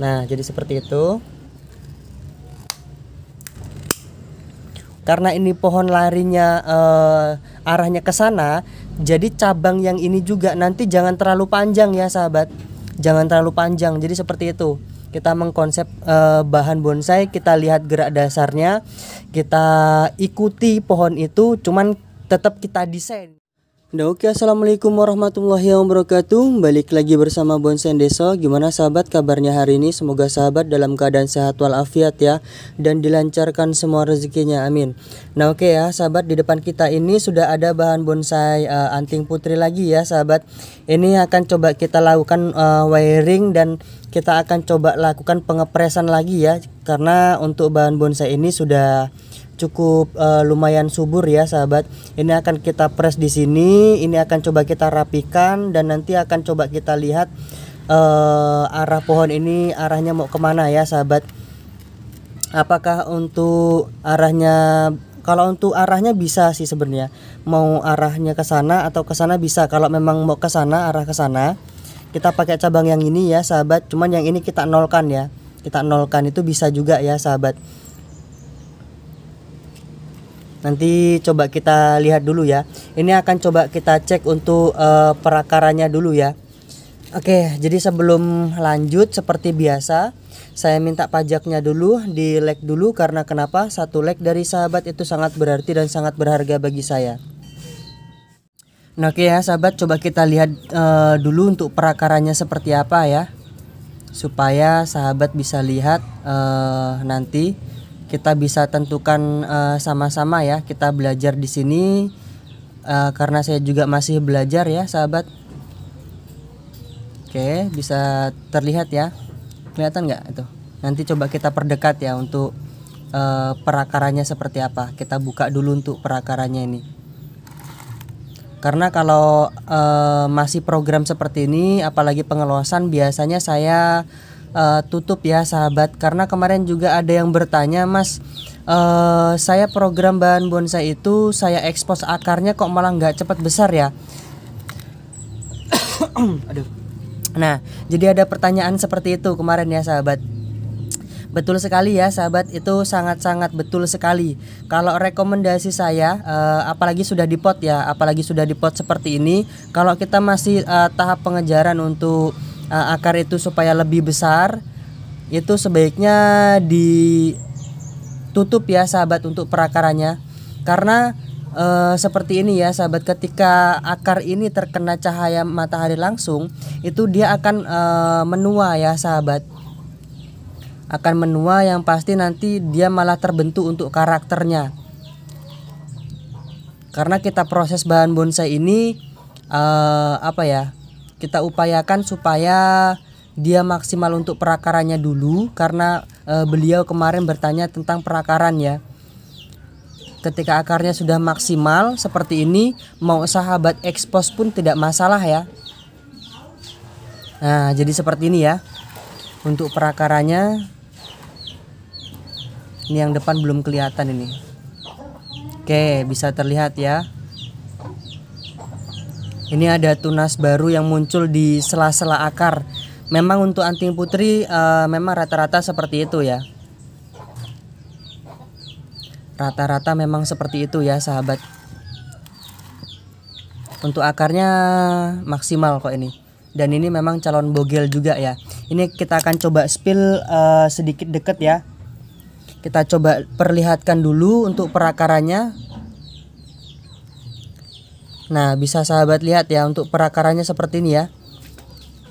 Nah, jadi seperti itu. Karena ini pohon larinya eh, arahnya ke sana, jadi cabang yang ini juga nanti jangan terlalu panjang ya, sahabat. Jangan terlalu panjang. Jadi seperti itu. Kita mengkonsep eh, bahan bonsai, kita lihat gerak dasarnya, kita ikuti pohon itu, cuman tetap kita desain. Nah, oke assalamualaikum warahmatullahi wabarakatuh Balik lagi bersama Bonsen Deso Gimana sahabat kabarnya hari ini Semoga sahabat dalam keadaan sehat walafiat ya Dan dilancarkan semua rezekinya amin Nah oke ya sahabat di depan kita ini Sudah ada bahan bonsai uh, anting putri lagi ya sahabat Ini akan coba kita lakukan uh, wiring Dan kita akan coba lakukan pengepresan lagi ya Karena untuk bahan bonsai ini sudah cukup uh, lumayan subur ya sahabat. Ini akan kita press di sini, ini akan coba kita rapikan dan nanti akan coba kita lihat uh, arah pohon ini arahnya mau kemana ya sahabat. Apakah untuk arahnya kalau untuk arahnya bisa sih sebenarnya mau arahnya ke sana atau ke sana bisa kalau memang mau ke sana arah ke sana kita pakai cabang yang ini ya sahabat cuman yang ini kita nolkan ya kita nolkan itu bisa juga ya sahabat Nanti coba kita lihat dulu ya. Ini akan coba kita cek untuk uh, eh, perakarannya dulu ya. Oke, jadi sebelum lanjut seperti biasa, saya minta pajaknya dulu, di like dulu karena kenapa? Satu like dari sahabat itu sangat berarti dan sangat berharga bagi saya. Nah, oke ya sahabat, coba kita lihat uh, dulu untuk perakarannya seperti apa ya. Supaya sahabat bisa lihat uh, nanti kita bisa tentukan eh, sama-sama uh, ya kita belajar di sini uh, karena saya juga masih belajar ya sahabat oke bisa terlihat ya kelihatan nggak itu nanti coba kita perdekat ya untuk uh, eh, perakarannya seperti apa kita buka dulu untuk perakarannya ini karena kalau uh, masih program seperti ini apalagi pengelolaan biasanya saya uh, tutup ya sahabat karena kemarin juga ada yang bertanya mas uh, saya program bahan bonsai itu saya ekspos akarnya kok malah nggak cepat besar ya aduh nah jadi ada pertanyaan seperti itu kemarin ya sahabat Betul sekali ya sahabat, itu sangat-sangat betul sekali. Kalau rekomendasi saya, uh, apalagi sudah dipot ya, apalagi sudah dipot seperti ini, kalau kita masih uh, tahap pengejaran untuk uh, akar itu supaya lebih besar itu sebaiknya ditutup ya sahabat untuk perakarannya karena e, seperti ini ya sahabat ketika akar ini terkena cahaya matahari langsung itu dia akan e, menua ya sahabat akan menua yang pasti nanti dia malah terbentuk untuk karakternya karena kita proses bahan bonsai ini e, apa ya kita upayakan supaya dia maksimal untuk perakarannya dulu karena e, beliau kemarin bertanya tentang perakaran ya. Ketika akarnya sudah maksimal seperti ini, mau sahabat ekspos pun tidak masalah ya. Nah, jadi seperti ini ya. Untuk perakarannya ini yang depan belum kelihatan ini. Oke, bisa terlihat ya. Ini ada tunas baru yang muncul di sela-sela akar. Memang untuk anting putri uh, memang rata-rata seperti itu ya. Rata-rata memang seperti itu ya sahabat. Untuk akarnya maksimal kok ini. Dan ini memang calon bogel juga ya. Ini kita akan coba spill uh, sedikit deket ya. Kita coba perlihatkan dulu untuk perakarannya Nah, bisa sahabat lihat ya untuk perakarannya seperti ini ya.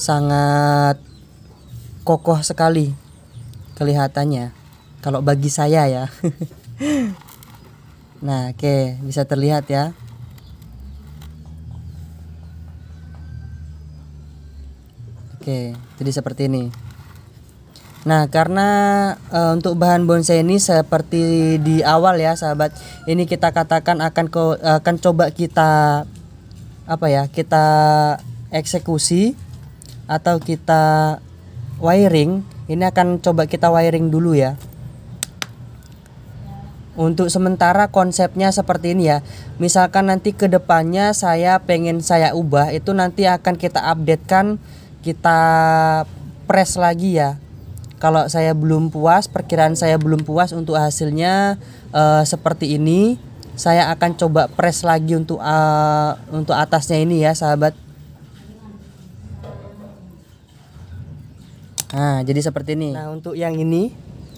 Sangat kokoh sekali kelihatannya. Kalau bagi saya ya. nah, oke, okay. bisa terlihat ya. Oke, okay. jadi seperti ini. Nah, karena e, untuk bahan bonsai ini seperti di awal ya, sahabat, ini kita katakan akan ko, akan coba kita apa ya? Kita eksekusi atau kita wiring. Ini akan coba kita wiring dulu ya. Untuk sementara konsepnya seperti ini ya. Misalkan nanti kedepannya saya pengen saya ubah itu nanti akan kita update kan kita press lagi ya kalau saya belum puas, perkiraan saya belum puas untuk hasilnya uh, seperti ini, saya akan coba press lagi untuk uh, untuk atasnya ini ya, sahabat. Nah, jadi seperti ini. Nah, untuk yang ini,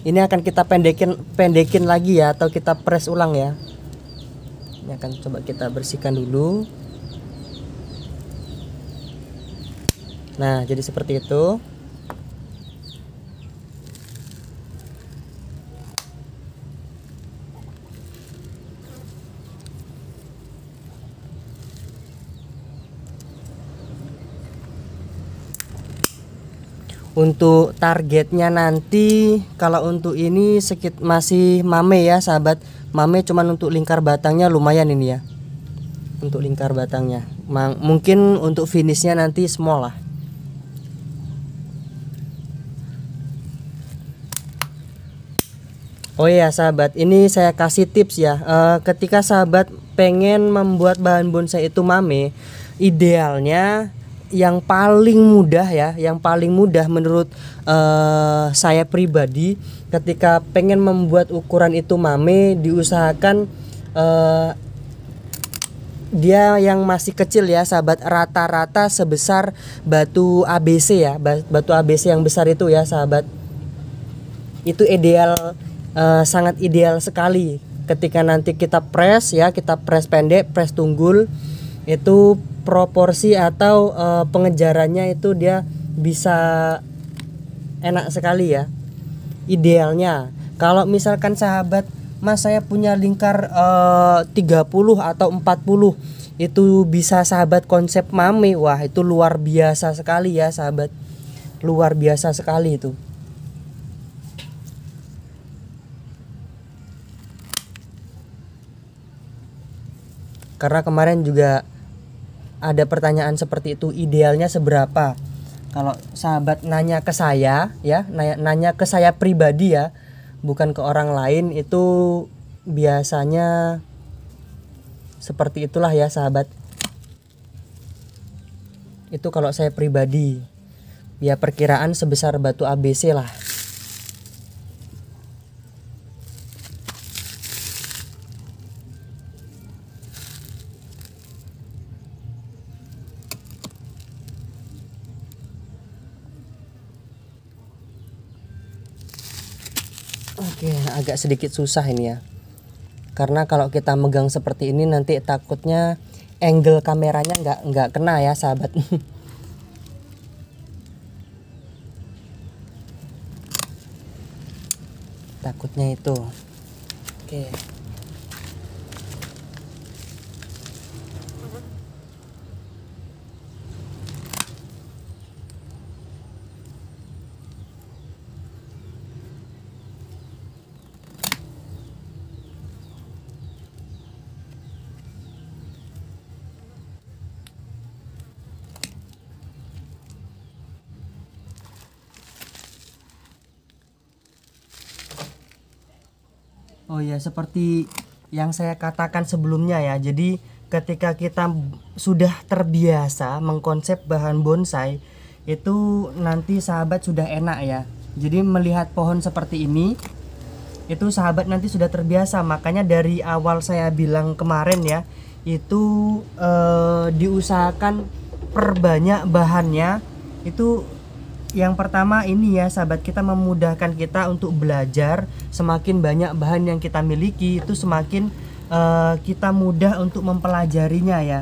ini akan kita pendekin pendekin lagi ya atau kita press ulang ya. Ini akan coba kita bersihkan dulu. Nah, jadi seperti itu. untuk targetnya nanti kalau untuk ini sedikit masih mame ya sahabat mame cuman untuk lingkar batangnya lumayan ini ya untuk lingkar batangnya Mang, mungkin untuk finishnya nanti small lah Oh iya sahabat, ini saya kasih tips ya. E, ketika sahabat pengen membuat bahan bonsai itu mame, idealnya yang paling mudah ya, yang paling mudah menurut uh, saya pribadi ketika pengen membuat ukuran itu mame diusahakan uh, dia yang masih kecil ya sahabat rata-rata sebesar batu ABC ya batu ABC yang besar itu ya sahabat itu ideal uh, sangat ideal sekali ketika nanti kita press ya kita press pendek press tunggul itu proporsi atau uh, pengejarannya itu dia bisa enak sekali ya idealnya kalau misalkan sahabat mas saya punya lingkar eh, uh, 30 atau 40 itu bisa sahabat konsep mame wah itu luar biasa sekali ya sahabat luar biasa sekali itu karena kemarin juga ada pertanyaan seperti itu idealnya seberapa kalau sahabat nanya ke saya ya nanya, nanya ke saya pribadi ya bukan ke orang lain itu biasanya seperti itulah ya sahabat itu kalau saya pribadi ya perkiraan sebesar batu ABC lah Oke, agak sedikit susah ini ya. Karena kalau kita megang seperti ini nanti takutnya angle kameranya nggak nggak kena ya sahabat. takutnya itu. Oke. Oh ya, seperti yang saya katakan sebelumnya ya. Jadi ketika kita sudah terbiasa mengkonsep bahan bonsai itu nanti sahabat sudah enak ya. Jadi melihat pohon seperti ini itu sahabat nanti sudah terbiasa. Makanya dari awal saya bilang kemarin ya, itu eh, diusahakan perbanyak bahannya itu yang pertama ini ya sahabat kita memudahkan kita untuk belajar semakin banyak bahan yang kita miliki itu semakin uh, kita mudah untuk mempelajarinya ya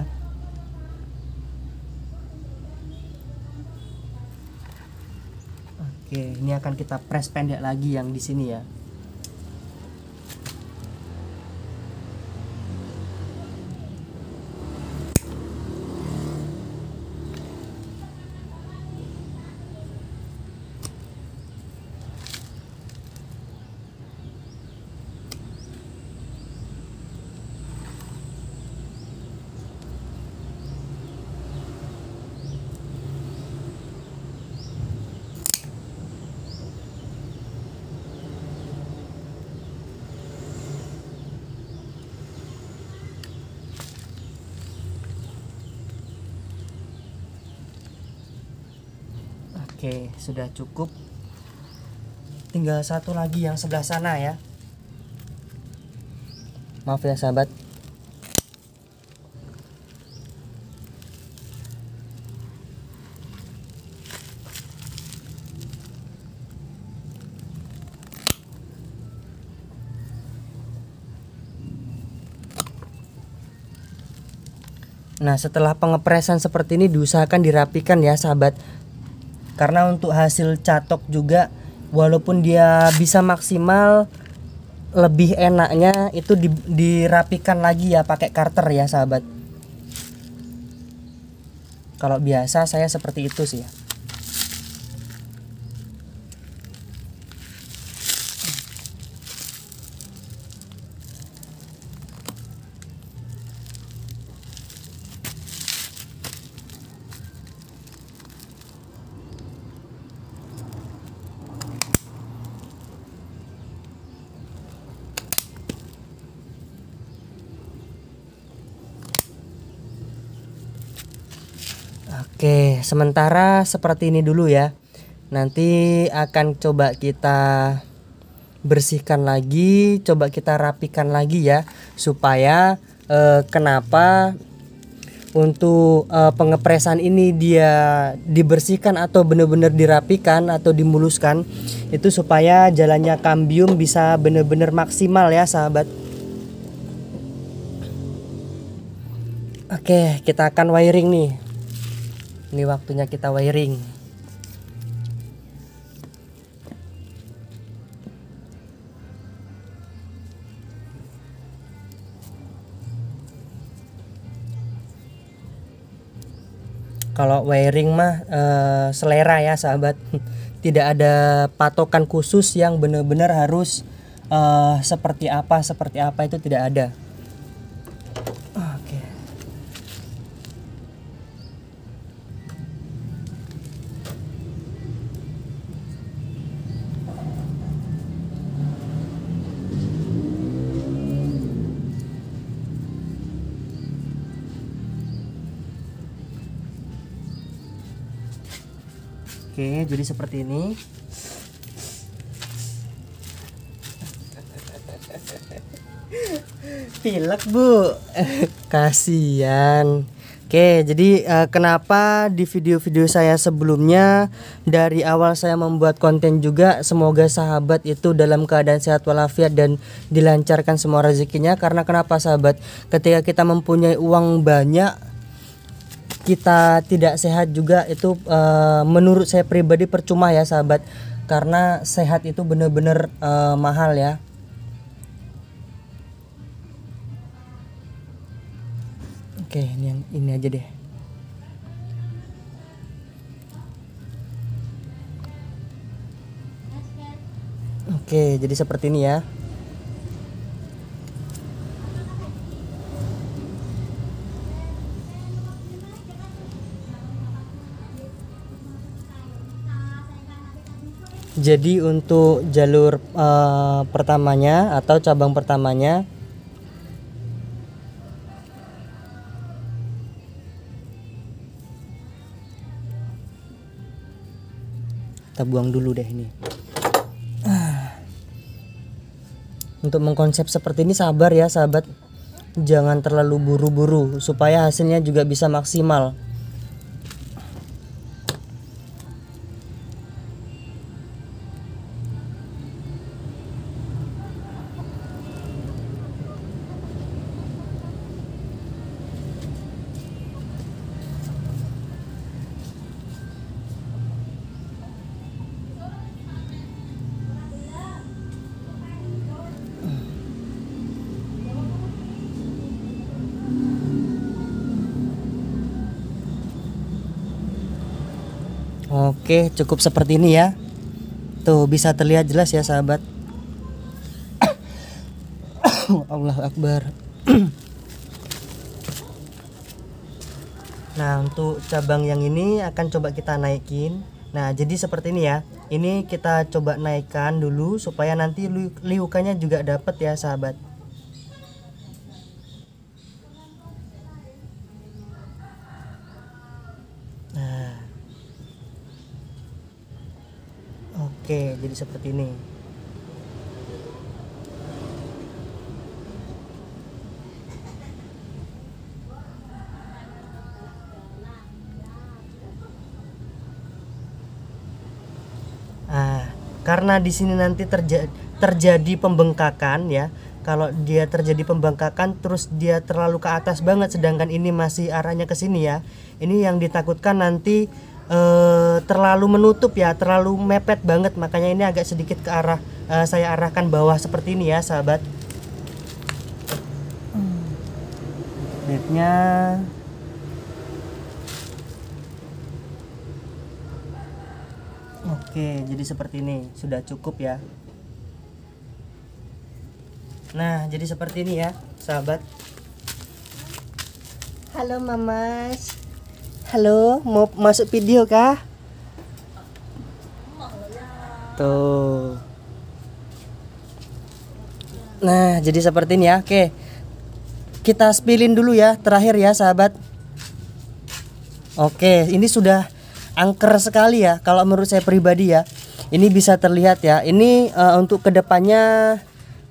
oke ini akan kita press pendek lagi yang di sini ya Oke, sudah cukup. Tinggal satu lagi yang sebelah sana ya. Maaf ya sahabat. Nah setelah pengepresan seperti ini diusahakan dirapikan ya sahabat karena untuk hasil catok juga walaupun dia bisa maksimal lebih enaknya itu di, dirapikan lagi ya pakai karter ya sahabat kalau biasa saya seperti itu sih ya. Oke, sementara seperti ini dulu ya. Nanti akan coba kita bersihkan lagi, coba kita rapikan lagi ya supaya eh, kenapa untuk eh, pengepresan ini dia dibersihkan atau benar-benar dirapikan atau dimuluskan itu supaya jalannya kambium bisa benar-benar maksimal ya sahabat. Oke, kita akan wiring nih ini waktunya kita wiring kalau wiring mah e, selera ya sahabat tidak ada patokan khusus yang benar-benar harus eh, seperti apa seperti apa itu tidak ada Oke, jadi seperti ini. Pilek, Bu. Kasihan. Oke, jadi uh, kenapa di video-video saya sebelumnya dari awal saya membuat konten juga semoga sahabat itu dalam keadaan sehat walafiat dan dilancarkan semua rezekinya karena kenapa sahabat? Ketika kita mempunyai uang banyak kita tidak sehat juga itu uh, menurut saya pribadi percuma ya sahabat karena sehat itu benar-benar uh, mahal ya. Oke, ini yang ini aja deh. Oke, jadi seperti ini ya. Jadi untuk jalur uh, pertamanya atau cabang pertamanya kita buang dulu deh ini. Untuk mengkonsep seperti ini sabar ya sahabat. Jangan terlalu buru-buru supaya hasilnya juga bisa maksimal. Oke, cukup seperti ini ya. Tuh, bisa terlihat jelas ya, sahabat. Allah Akbar. nah, untuk cabang yang ini akan coba kita naikin. Nah, jadi seperti ini ya. Ini kita coba naikkan dulu supaya nanti liukannya juga dapat ya, sahabat. Oke, jadi seperti ini. Ah, karena di sini nanti terjadi terjadi pembengkakan ya. Kalau dia terjadi pembengkakan terus dia terlalu ke atas banget sedangkan ini masih arahnya ke sini ya. Ini yang ditakutkan nanti eh terlalu menutup ya, terlalu mepet banget. Makanya ini agak sedikit ke arah uh, saya arahkan bawah seperti ini ya, sahabat. Bednya Oke, jadi seperti ini. Sudah cukup ya. Nah, jadi seperti ini ya, sahabat. Halo, Mamas. Halo, mau masuk video kah? Tuh. Nah, jadi seperti ini ya. Oke. Kita spilin dulu ya terakhir ya, sahabat. Oke, ini sudah angker sekali ya kalau menurut saya pribadi ya. Ini bisa terlihat ya. Ini uh, untuk kedepannya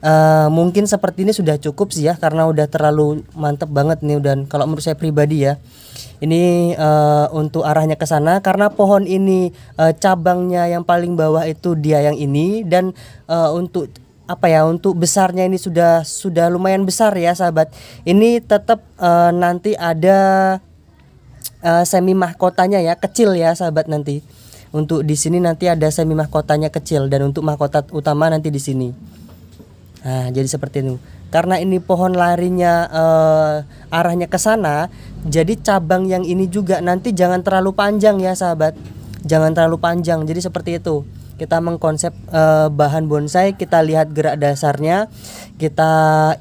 uh, mungkin seperti ini sudah cukup sih ya karena udah terlalu mantep banget nih dan kalau menurut saya pribadi ya. Ini uh, untuk arahnya ke sana karena pohon ini uh, cabangnya yang paling bawah itu dia yang ini dan uh, untuk apa ya untuk besarnya ini sudah sudah lumayan besar ya sahabat. Ini tetap uh, nanti ada uh, semi mahkotanya ya kecil ya sahabat nanti. Untuk di sini nanti ada semi mahkotanya kecil dan untuk mahkota utama nanti di sini. Nah, jadi seperti itu. Karena ini pohon larinya uh, arahnya ke sana, jadi cabang yang ini juga nanti jangan terlalu panjang ya, sahabat. Jangan terlalu panjang. Jadi seperti itu. Kita mengkonsep uh, bahan bonsai, kita lihat gerak dasarnya, kita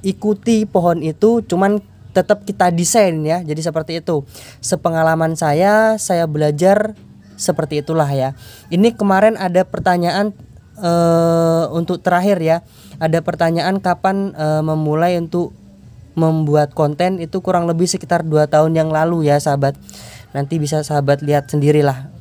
ikuti pohon itu, cuman tetap kita desain ya. Jadi seperti itu. Sepengalaman saya, saya belajar seperti itulah ya. Ini kemarin ada pertanyaan uh, untuk terakhir ya, ada pertanyaan kapan uh, memulai untuk membuat konten itu kurang lebih sekitar dua tahun yang lalu ya sahabat. Nanti bisa sahabat lihat sendirilah.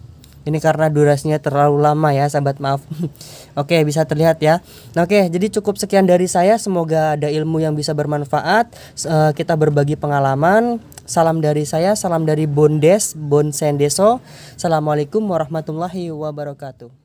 Ini karena durasinya terlalu lama ya sahabat maaf. Oke bisa terlihat ya. Oke jadi cukup sekian dari saya. Semoga ada ilmu yang bisa bermanfaat. e, kita berbagi pengalaman. Salam dari saya. Salam dari Bondes Bonsendeso. Assalamualaikum warahmatullahi wabarakatuh.